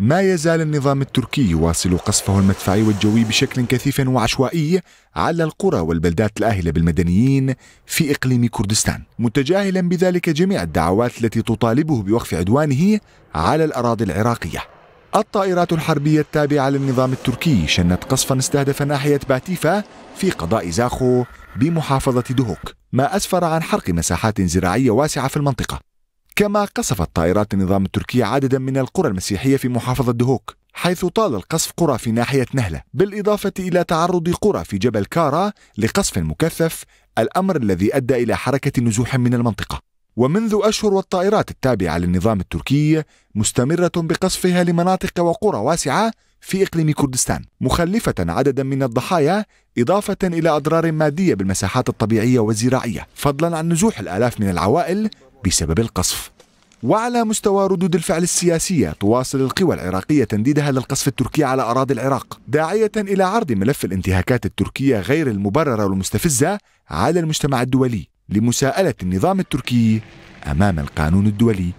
ما يزال النظام التركي يواصل قصفه المدفعي والجوي بشكل كثيف وعشوائي على القرى والبلدات الآهلة بالمدنيين في إقليم كردستان متجاهلا بذلك جميع الدعوات التي تطالبه بوقف عدوانه على الأراضي العراقية الطائرات الحربية التابعة للنظام التركي شنت قصفا استهدف ناحية باتيفا في قضاء زاخو بمحافظة دهوك ما أسفر عن حرق مساحات زراعية واسعة في المنطقة كما قصفت طائرات النظام التركي عددا من القرى المسيحية في محافظة دهوك حيث طال القصف قرى في ناحية نهلة بالإضافة إلى تعرض قرى في جبل كارا لقصف مكثف الأمر الذي أدى إلى حركة نزوح من المنطقة ومنذ أشهر والطائرات التابعة للنظام التركي مستمرة بقصفها لمناطق وقرى واسعة في إقليم كردستان مخلفة عددا من الضحايا إضافة إلى أضرار مادية بالمساحات الطبيعية والزراعية فضلا عن نزوح الآلاف من العوائل بسبب القصف وعلى مستوى ردود الفعل السياسية تواصل القوى العراقية تنديدها للقصف التركي على أراضي العراق داعية إلى عرض ملف الانتهاكات التركية غير المبررة والمستفزة على المجتمع الدولي لمساءلة النظام التركي أمام القانون الدولي